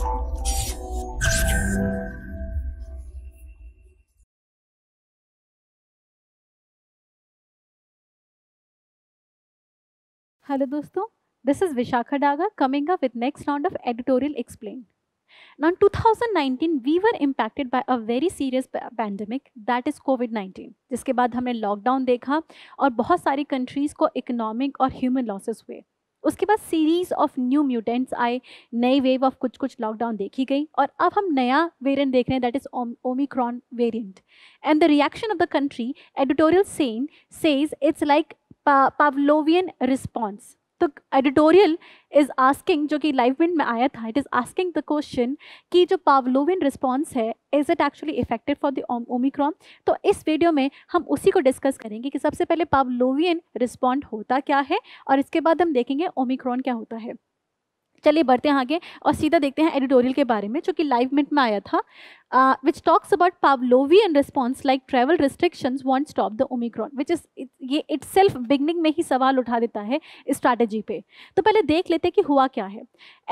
Hello dosto, this is Vishakha Daga coming up with next round of editorial explained. Now in 2019 we were impacted by a very serious pandemic that is COVID-19 जिसके बाद हमने lockdown देखा और बहुत सारी countries को economic और human losses हुए उसके बाद सीरीज ऑफ न्यू म्यूटेंट्स आए नई वेव ऑफ कुछ कुछ लॉकडाउन देखी गई और अब हम नया वेरिएंट देख रहे हैं that is Omicron variant and the reaction of the country editorial सेन says it's like Pavlovian response तो एडिटोरियल इज़ आस्किंग जो कि लाइव मिनट में आया था it is asking the question कि जो पावलोविन रिस्पॉन्स है is it actually effective for the Omicron तो इस वीडियो में हम उसी को डिस्कस करेंगे कि सबसे पहले पावलोवियन रिस्पॉन्ड होता क्या है और इसके बाद हम देखेंगे ओमिक्रॉन क्या होता है चलिए बढ़ते हैं आगे और सीधा देखते हैं एडिटोरियल के बारे में जो कि लाइव मिनट में आया था which talks about Pavlovian and response like travel restriction won't stop the Omicron which is ये इट सेल्फ बिगनिंग में ही सवाल उठा देता है स्ट्रैटेजी पे तो पहले देख लेते हैं कि हुआ क्या है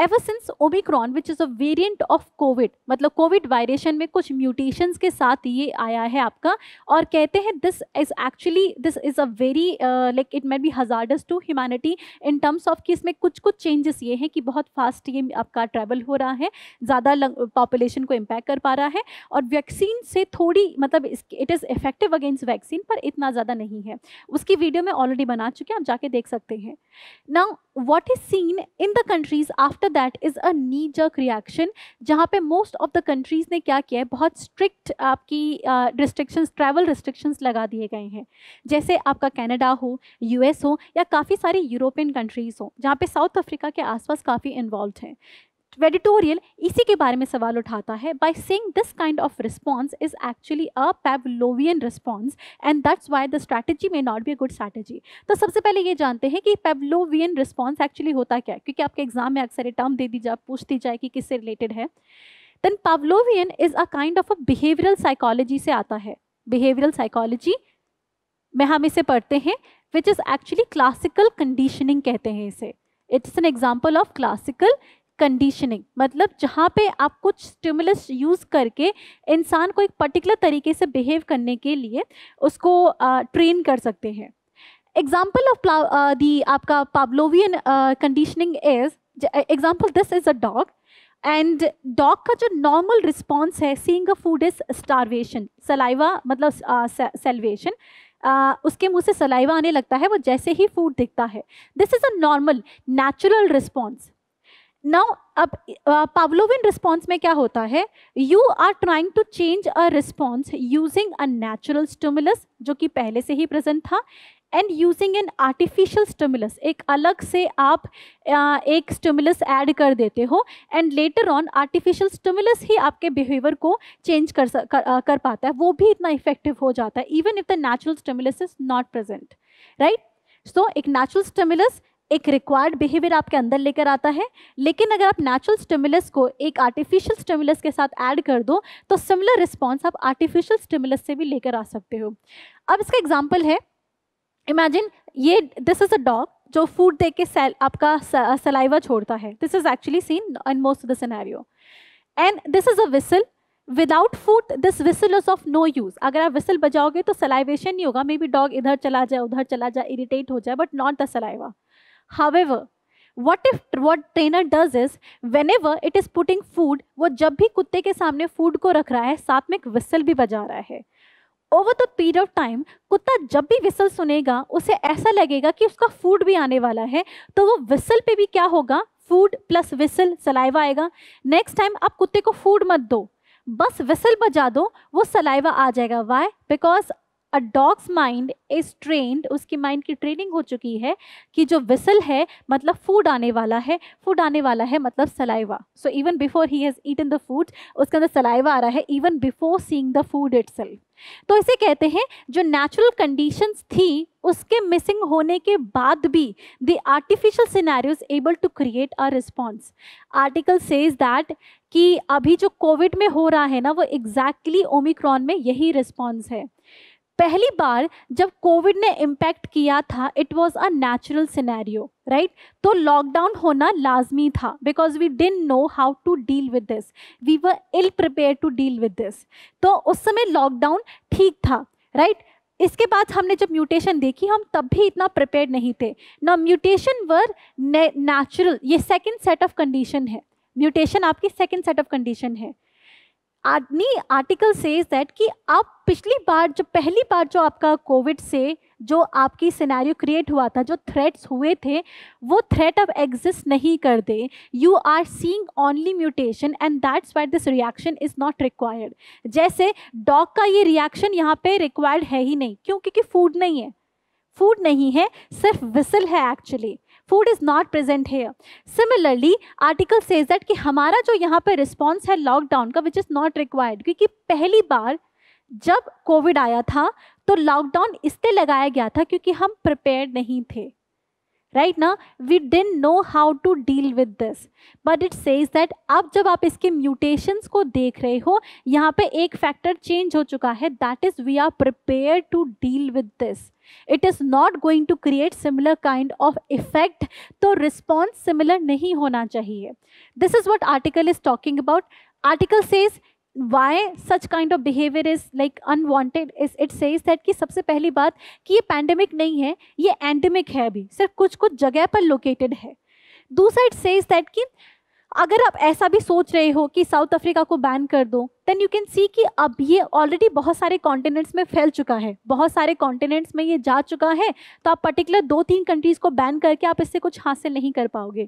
ever since Omicron which is a variant of Covid मतलब कोविड वायरेशन में कुछ म्यूटेशन के साथ ये आया है आपका और कहते हैं this is actually this is a very like it may be hazardous to humanity in terms of कि इसमें कुछ कुछ चेंजेस ये हैं कि बहुत बहुत फास्ट ये आपका ट्रैवल हो रहा है ज़्यादा पॉपुलेशन को इम्पैक्ट कर पा रहा है और वैक्सीन से थोड़ी मतलब it is effective against vaccine पर इतना ज़्यादा नहीं है उसकी वीडियो मैं ऑलरेडी बना चुकी आप जाके देख सकते हैं ना what is seen in the countries after that is a knee jerk reaction जहाँ पे most of the countries ने क्या किया है बहुत strict आपकी restrictions travel restrictions लगा दिए गए हैं जैसे आपका कनाडा हो यूएस हो या काफ़ी सारी यूरोपियन कंट्रीज़ हो जहाँ पे साउथ अफ्रीका के आसपास काफ़ी इन्वॉल्व हैं एडिटोरियल इसी के बारे में सवाल उठाता है by saying this kind of response is actually a Pavlovian response and that's why the strategy may not be a good strategy तो सबसे पहले ये जानते हैं कि पेवलोवियन रिस्पॉन्स एक्चुअली होता क्या है क्योंकि आपके एग्जाम में अक्सर ये टर्म दे दी जाए पूछ दी जाए कि किससे रिलेटेड है then Pavlovian is a kind of a behavioural psychology से आता है बिहेवियरल साइकोलॉजी में हम इसे पढ़ते हैं which is actually classical conditioning कहते हैं इसे it's an example of classical conditioning मतलब जहाँ पे आप कुछ स्टिमुलस यूज़ करके इंसान को एक पर्टिकुलर तरीके से बिहेव करने के लिए उसको ट्रेन कर सकते हैं एग्जाम्पल ऑफ दी आपका Pavlovian conditioning is example this is a dog and dog का जो नॉर्मल रिस्पॉन्स है सींग मतलब, a food is starvation saliva मतलब सेल्वेशन uh, उसके मुंह से सलाइवा आने लगता है वो जैसे ही फूड दिखता है this is a normal natural response now अब पावलोविन रिस्पॉन्स में क्या होता है you are trying to change a response using a natural stimulus जो कि पहले से ही प्रेजेंट था and using an artificial stimulus एक अलग से आप आ, एक स्टिमुलस ऐड कर देते हो and later on artificial stimulus ही आपके बिहेवियर को चेंज कर, कर कर पाता है वो भी इतना इफेक्टिव हो जाता है even if the natural stimulus is not present right so एक नेचुरल स्टिमुलस एक रिक्वायर्ड बिहेवियर आपके अंदर लेकर आता है लेकिन अगर आप नेचुरल स्टिमुलस को एक आर्टिफिशियल स्टिमुलस के साथ ऐड कर दो तो सिमिलर रिस्पॉन्स आप आर्टिफिशियल स्टिमुलस से भी लेकर आ सकते हो अब इसका एग्जाम्पल है इमेजिन ये दिस इज़ अ डॉग जो फूड दे के सेल आपका सलाइवा छोड़ता है this is actually seen in most of the scenario and this is a whistle without food this whistle is of no use अगर आप विसल बजाओगे तो सलाइवेशन नहीं होगा मे बी डॉग इधर चला जाए उधर चला जाए इरीटेट हो जाए but not the saliva what if what trainer does is whenever it is putting food वो जब भी कुत्ते के सामने फूड को रख रहा है साथ में एक विसल भी बजा रहा है over the period of time कुत्ता जब भी विसल सुनेगा उसे ऐसा लगेगा कि उसका फूड भी आने वाला है तो वो विसल पे भी क्या होगा फूड प्लस विसल सलाइवा आएगा नेक्स्ट टाइम आप कुत्ते को फूड मत दो बस विसल बजा दो वो सलाइवा आ जाएगा why because a dog's mind is trained उसकी माइंड की ट्रेनिंग हो चुकी है कि जो विसल है मतलब फूड आने वाला है फूड आने वाला है मतलब सलाइवा सो इवन बिफोर ही हैज़ ईटन द फूड उसके अंदर सलाइवा आ रहा है even before seeing the food it तो इसे कहते हैं जो नेचुरल कंडीशंस थी उसके मिसिंग होने के बाद भी the artificial scenario is able to create a response article says that कि अभी जो कोविड में हो रहा है ना वो एग्जैक्टली exactly ओमिक्रॉन में यही रिस्पॉन्स है पहली बार जब कोविड ने इम्पैक्ट किया था it was a natural scenario right तो लॉकडाउन होना लाजमी था because we didn't know how to deal with this we were ill prepare to deal with this तो उस समय लॉकडाउन ठीक था राइट right? इसके बाद हमने जब म्यूटेशन देखी हम तब भी इतना प्रिपेयर नहीं थे ना म्यूटेशन वर नेचुरल ये सेकेंड सेट ऑफ कंडीशन है म्यूटेशन आपकी सेकेंड सेट ऑफ कंडीशन है आदमी आर्टिकल सेज दैट कि आप पिछली बार जो पहली बार जो आपका कोविड से जो आपकी सिनेरियो क्रिएट हुआ था जो थ्रेट्स हुए थे वो थ्रेट अब एग्जिस्ट नहीं कर दे you are seeing only mutation and that's why this reaction is not required जैसे डॉग का ये रिएक्शन यहाँ पे रिक्वायर्ड है ही नहीं क्यों क्योंकि फूड नहीं है फूड नहीं है सिर्फ विसल है actually food is not present here similarly article says that कि हमारा जो यहाँ पर रिस्पॉन्स है लॉकडाउन का विच इज़ नॉट रिक्वायर्ड क्योंकि पहली बार जब कोविड आया था तो लॉकडाउन इसलिए लगाया गया था क्योंकि हम प्रिपेयर नहीं थे राइट ना we didn't know how to deal with this but it says that अब जब आप इसके म्यूटेशंस को देख रहे हो यहाँ पे एक फैक्टर चेंज हो चुका है that is we are prepare to deal with this it is not going to create similar kind of effect तो रिस्पॉन्स सिमिलर नहीं होना चाहिए this is what article is talking about article says why such kind of behaviour is like unwanted is it says सबसे पहली बात कि ये pandemic नहीं है ये एंडेमिक है अभी सिर्फ कुछ कुछ जगह पर लोकेटेड है दूसरा इट से अगर आप ऐसा भी सोच रहे हो कि साउथ अफ्रीका को बैन कर दो देन यू कैन सी कि अब ये ऑलरेडी बहुत सारे कॉन्टिनेंट्स में फैल चुका है बहुत सारे कॉन्टिनेंट्स में ये जा चुका है तो आप पर्टिकुलर दो तीन कंट्रीज़ को बैन करके आप इससे कुछ हासिल नहीं कर पाओगे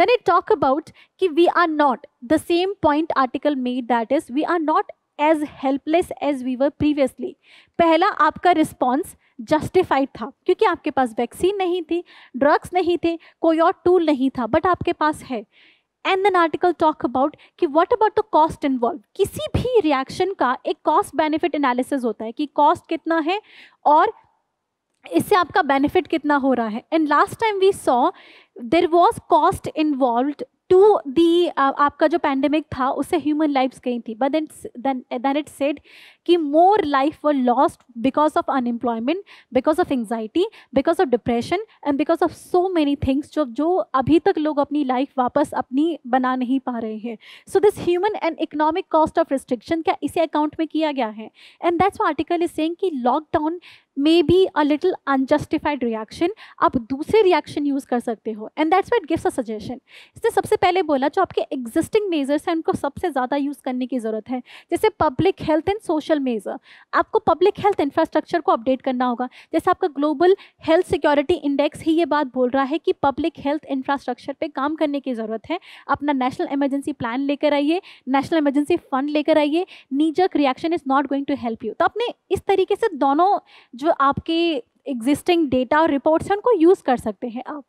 देन इट टॉक अबाउट कि we are not the same point article made that is we are not as helpless as we were previously पहला आपका रिस्पॉन्स जस्टिफाइड था क्योंकि आपके पास वैक्सीन नहीं थी ड्रग्स नहीं थे कोई और टूल नहीं था बट आपके पास है and then article talk about कि what about the cost involve किसी भी रिएक्शन का एक कॉस्ट बेनिफिट एनालिसिस होता है कि कॉस्ट कितना है और इससे आपका बेनिफिट कितना हो रहा है and last time we saw there was cost involve to the आपका जो पैंडमिक था उससे ह्यूमन लाइफ्स गई थी but then then it said कि more life were lost because of unemployment because of anxiety because of depression and because of so many things जो जो अभी तक लोग अपनी लाइफ वापस अपनी बना नहीं पा रहे हैं so this human and economic cost of restriction क्या इसे अकाउंट में किया गया है and that's article is saying कि lockdown may be a little unjustified reaction आप दूसरे रिएक्शन यूज़ कर सकते हो and that's what gives a suggestion इसने सबसे पहले बोला जो आपके एग्जिस्टिंग मेजर्स हैं उनको सबसे ज़्यादा यूज़ करने की ज़रूरत है जैसे public health and social social measure आपको पब्लिक हेल्थ इंफ्रास्ट्रक्चर को अपडेट करना होगा जैसे आपका ग्लोबल हेल्थ सिक्योरिटी इंडेक्स ही ये बात बोल रहा है कि पब्लिक हेल्थ इंफ्रास्ट्रक्चर पे काम करने की ज़रूरत है अपना नेशनल इमरजेंसी प्लान लेकर आइए नेशनल इमरजेंसी फंड लेकर आइए knee jerk reaction is not going to help you तो आपने इस तरीके से दोनों जो आपके एग्जिस्टिंग डेटा और रिपोर्ट्स हैं उनको यूज़ कर सकते हैं आप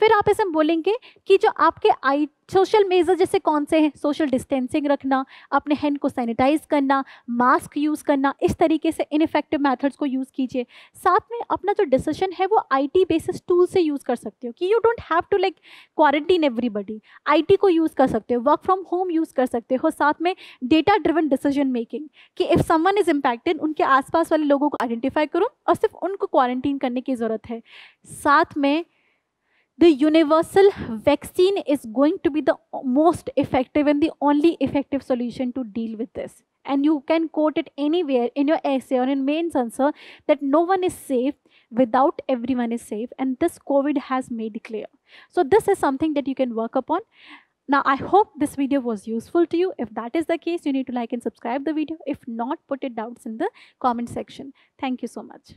फिर आप इसे बोलेंगे कि जो आपके आई सोशल मेजर जैसे कौन से हैं सोशल डिस्टेंसिंग रखना अपने हैंड को सैनिटाइज करना मास्क यूज़ करना इस तरीके से इनफेक्टिव मैथड्स को यूज़ कीजिए साथ में अपना जो डिसीजन है वो आईटी बेसिस टूल से यूज़ कर सकते हो कि you don't have to like quarantine everybody T को यूज़ कर सकते हो वर्क फ्रॉम होम यूज़ कर सकते हो साथ में डेटा ड्रिवन डिसीजन मेकिंग कि इफ़ समन इज़ इम्पैक्टेड उनके आसपास वाले लोगों को आइडेंटिफाई करो और सिर्फ उनको क्वारंटीन करने की ज़रूरत है साथ में the universal vaccine is going to be the most effective and the only effective solution to deal with this and you can quote it anywhere in your essay or in main answer that no one is safe without everyone is safe and this covid has made clear so this is something that you can work upon now i hope this video was useful to you if that is the case you need to like and subscribe the video if not put it down in the comment section thank you so much